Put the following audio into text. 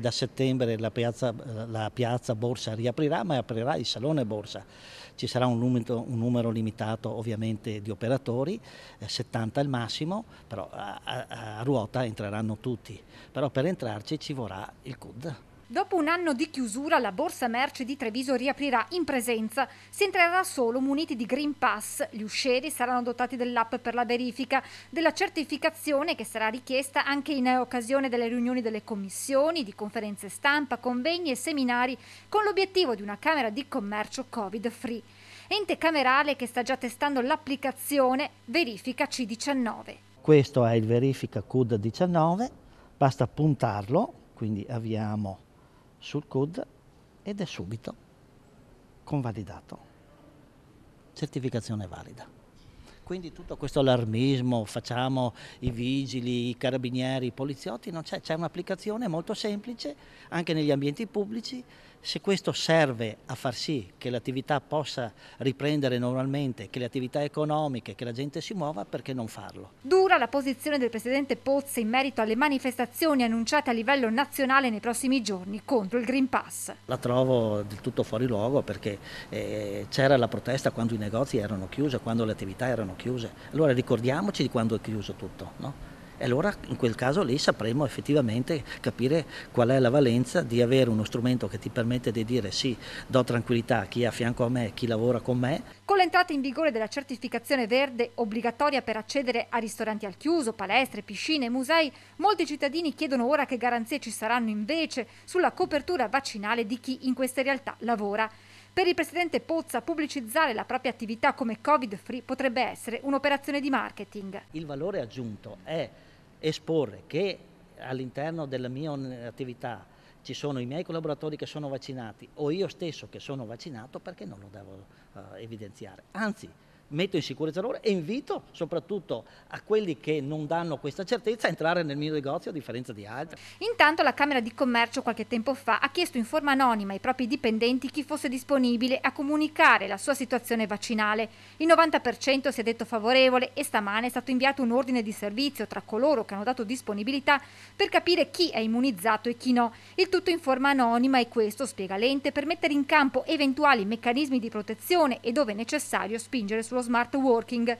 Da settembre la piazza, eh, la piazza, Borsa riaprirà, ma aprirà il Salone Borsa. Ci sarà un numero, un numero limitato ovviamente di operatori, 70 eh, al massimo, però a, a, a ruota entreranno tutti. Però per entrarci ci vorrà il CUD. Dopo un anno di chiusura la borsa merce di Treviso riaprirà in presenza. Si entrerà solo muniti di Green Pass. Gli uscieri saranno dotati dell'app per la verifica, della certificazione che sarà richiesta anche in occasione delle riunioni delle commissioni, di conferenze stampa, convegni e seminari con l'obiettivo di una Camera di Commercio Covid-free. Ente camerale che sta già testando l'applicazione Verifica C19. Questo è il Verifica CUD 19, basta puntarlo, quindi avviamo sul CUD ed è subito convalidato. Certificazione valida. Quindi tutto questo allarmismo, facciamo i vigili, i carabinieri, i poliziotti, non c'è, c'è un'applicazione molto semplice anche negli ambienti pubblici se questo serve a far sì che l'attività possa riprendere normalmente, che le attività economiche, che la gente si muova, perché non farlo? Dura la posizione del Presidente Pozzi in merito alle manifestazioni annunciate a livello nazionale nei prossimi giorni contro il Green Pass. La trovo del tutto fuori luogo perché eh, c'era la protesta quando i negozi erano chiusi, quando le attività erano chiuse. Allora ricordiamoci di quando è chiuso tutto. No? E allora in quel caso lì sapremo effettivamente capire qual è la valenza di avere uno strumento che ti permette di dire sì, do tranquillità a chi è a fianco a me, chi lavora con me. Con l'entrata in vigore della certificazione verde obbligatoria per accedere a ristoranti al chiuso, palestre, piscine, e musei, molti cittadini chiedono ora che garanzie ci saranno invece sulla copertura vaccinale di chi in queste realtà lavora. Per il presidente Pozza pubblicizzare la propria attività come Covid free potrebbe essere un'operazione di marketing. Il valore aggiunto è esporre che all'interno della mia attività ci sono i miei collaboratori che sono vaccinati o io stesso che sono vaccinato perché non lo devo eh, evidenziare. Anzi, metto in sicurezza loro e invito soprattutto a quelli che non danno questa certezza a entrare nel mio negozio a differenza di altri. Intanto la Camera di Commercio qualche tempo fa ha chiesto in forma anonima ai propri dipendenti chi fosse disponibile a comunicare la sua situazione vaccinale. Il 90% si è detto favorevole e stamane è stato inviato un ordine di servizio tra coloro che hanno dato disponibilità per capire chi è immunizzato e chi no. Il tutto in forma anonima e questo, spiega l'ente, per mettere in campo eventuali meccanismi di protezione e dove necessario spingere sullo smart working